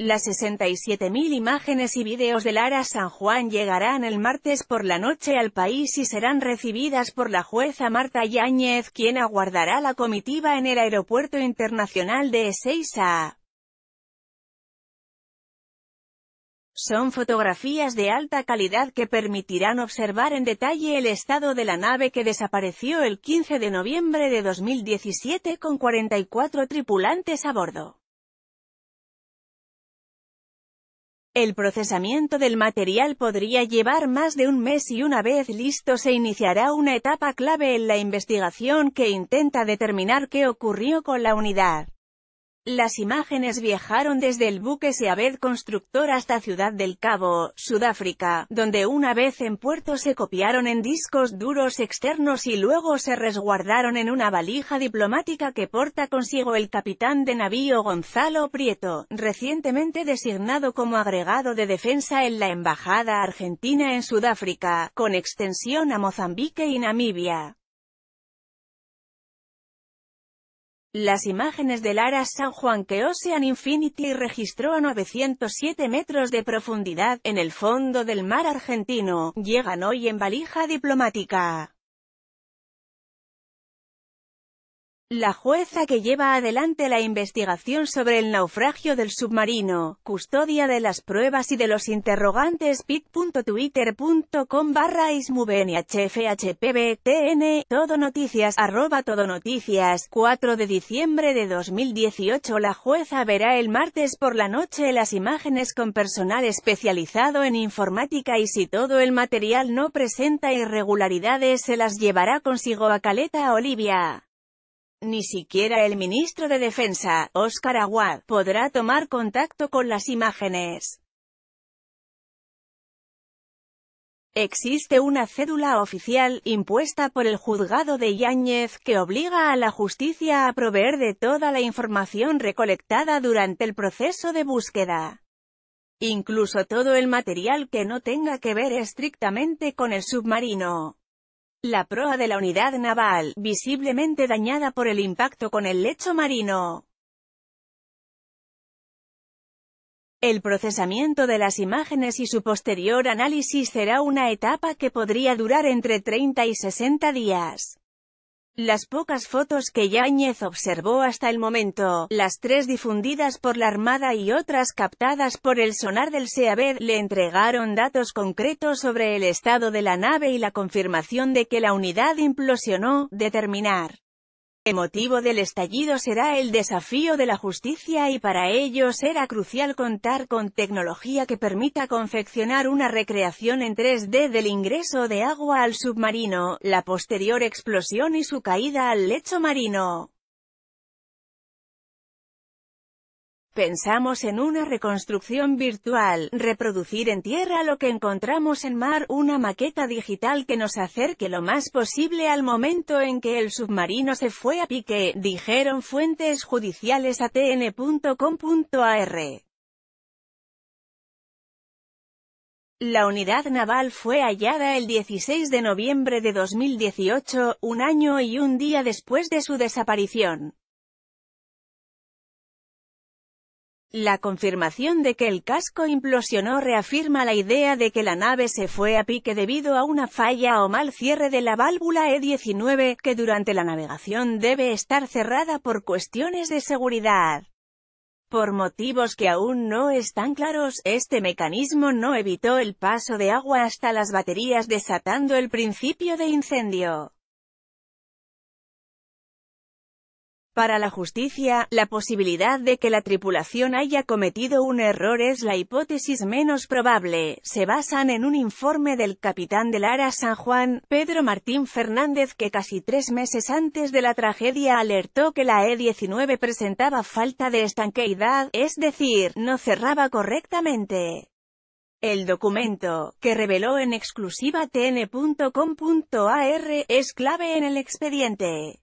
Las 67.000 imágenes y videos del ARA San Juan llegarán el martes por la noche al país y serán recibidas por la jueza Marta Yáñez, quien aguardará la comitiva en el Aeropuerto Internacional de Ezeiza. Son fotografías de alta calidad que permitirán observar en detalle el estado de la nave que desapareció el 15 de noviembre de 2017 con 44 tripulantes a bordo. El procesamiento del material podría llevar más de un mes y una vez listo se iniciará una etapa clave en la investigación que intenta determinar qué ocurrió con la unidad. Las imágenes viajaron desde el buque Seabed Constructor hasta Ciudad del Cabo, Sudáfrica, donde una vez en puerto se copiaron en discos duros externos y luego se resguardaron en una valija diplomática que porta consigo el capitán de navío Gonzalo Prieto, recientemente designado como agregado de defensa en la Embajada Argentina en Sudáfrica, con extensión a Mozambique y Namibia. Las imágenes del Ara San Juan que Ocean Infinity registró a 907 metros de profundidad, en el fondo del mar argentino, llegan hoy en valija diplomática. La jueza que lleva adelante la investigación sobre el naufragio del submarino, custodia de las pruebas y de los interrogantes pic.twitter.com barra ismubenihfhpbtn, todo noticias, arroba todo noticias, 4 de diciembre de 2018 La jueza verá el martes por la noche las imágenes con personal especializado en informática y si todo el material no presenta irregularidades se las llevará consigo a Caleta Olivia. Ni siquiera el ministro de Defensa, Oscar Aguad, podrá tomar contacto con las imágenes. Existe una cédula oficial, impuesta por el juzgado de Yáñez, que obliga a la justicia a proveer de toda la información recolectada durante el proceso de búsqueda. Incluso todo el material que no tenga que ver estrictamente con el submarino. La proa de la unidad naval, visiblemente dañada por el impacto con el lecho marino. El procesamiento de las imágenes y su posterior análisis será una etapa que podría durar entre 30 y 60 días. Las pocas fotos que Yáñez observó hasta el momento, las tres difundidas por la Armada y otras captadas por el sonar del SEABED, le entregaron datos concretos sobre el estado de la nave y la confirmación de que la unidad implosionó, determinar el motivo del estallido será el desafío de la justicia y para ello será crucial contar con tecnología que permita confeccionar una recreación en 3D del ingreso de agua al submarino, la posterior explosión y su caída al lecho marino. Pensamos en una reconstrucción virtual, reproducir en tierra lo que encontramos en mar, una maqueta digital que nos acerque lo más posible al momento en que el submarino se fue a pique, dijeron fuentes judiciales a La unidad naval fue hallada el 16 de noviembre de 2018, un año y un día después de su desaparición. La confirmación de que el casco implosionó reafirma la idea de que la nave se fue a pique debido a una falla o mal cierre de la válvula E-19, que durante la navegación debe estar cerrada por cuestiones de seguridad. Por motivos que aún no están claros, este mecanismo no evitó el paso de agua hasta las baterías desatando el principio de incendio. Para la justicia, la posibilidad de que la tripulación haya cometido un error es la hipótesis menos probable. Se basan en un informe del capitán del Ara San Juan, Pedro Martín Fernández, que casi tres meses antes de la tragedia alertó que la E-19 presentaba falta de estanqueidad, es decir, no cerraba correctamente. El documento, que reveló en exclusiva tn.com.ar, es clave en el expediente.